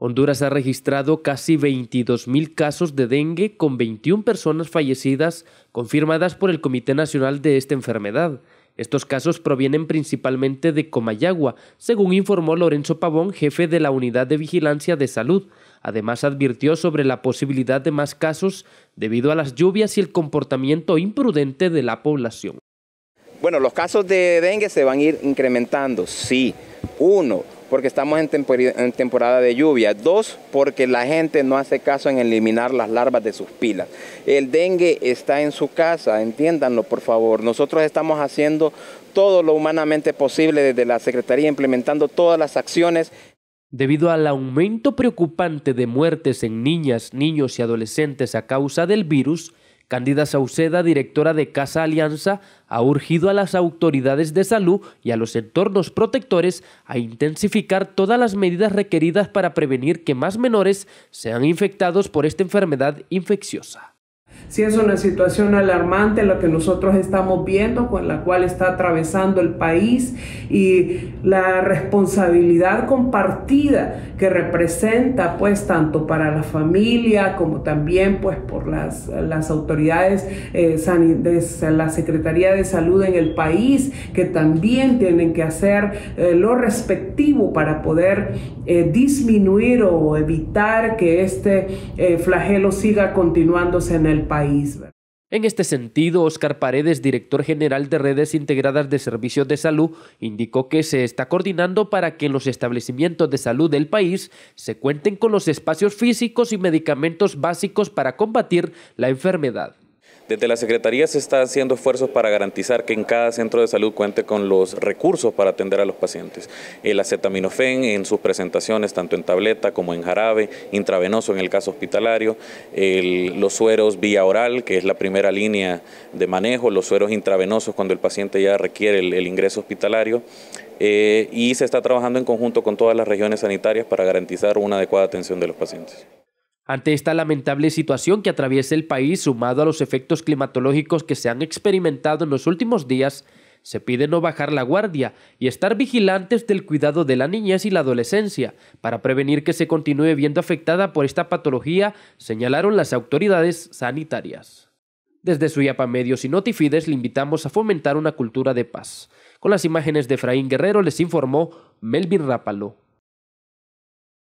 Honduras ha registrado casi 22.000 casos de dengue con 21 personas fallecidas confirmadas por el Comité Nacional de esta enfermedad. Estos casos provienen principalmente de Comayagua, según informó Lorenzo Pavón, jefe de la Unidad de Vigilancia de Salud. Además advirtió sobre la posibilidad de más casos debido a las lluvias y el comportamiento imprudente de la población. Bueno, los casos de dengue se van a ir incrementando, sí. Uno, porque estamos en, temporada de lluvia. Dos, porque la gente no hace caso en eliminar las larvas de sus pilas. El dengue está en su casa, entiéndanlo por favor. Nosotros estamos haciendo todo lo humanamente posible desde la Secretaría, implementando todas las acciones. Debido al aumento preocupante de muertes en niñas, niños y adolescentes a causa del virus, Candida Sauceda, directora de Casa Alianza, ha urgido a las autoridades de salud y a los entornos protectores a intensificar todas las medidas requeridas para prevenir que más menores sean infectados por esta enfermedad infecciosa si es una situación alarmante lo que nosotros estamos viendo, con la cual está atravesando el país y la responsabilidad compartida que representa pues tanto para la familia como también pues por las, autoridades eh, de la Secretaría de Salud en el país que también tienen que hacer eh, lo respectivo para poder eh, disminuir o evitar que este flagelo siga continuándose en el país. En este sentido, Oscar Paredes, director general de redes integradas de servicios de salud, indicó que se está coordinando para que en los establecimientos de salud del país se cuenten con los espacios físicos y medicamentos básicos para combatir la enfermedad. Desde la Secretaría se está haciendo esfuerzos para garantizar que en cada centro de salud cuente con los recursos para atender a los pacientes. El acetaminofén en sus presentaciones, tanto en tableta como en jarabe, intravenoso en el caso hospitalario, los sueros vía oral, que es la primera línea de manejo, los sueros intravenosos cuando el paciente ya requiere el, ingreso hospitalario. Eh, y se está trabajando en conjunto con todas las regiones sanitarias para garantizar una adecuada atención de los pacientes. Ante esta lamentable situación que atraviesa el país, sumado a los efectos climatológicos que se han experimentado en los últimos días, se pide no bajar la guardia y estar vigilantes del cuidado de la niñez y la adolescencia para prevenir que se continúe viendo afectada por esta patología, señalaron las autoridades sanitarias. Desde Suyapa Medios y Notifides le invitamos a fomentar una cultura de paz. Con las imágenes de Efraín Guerrero les informó Melvin Rápalo.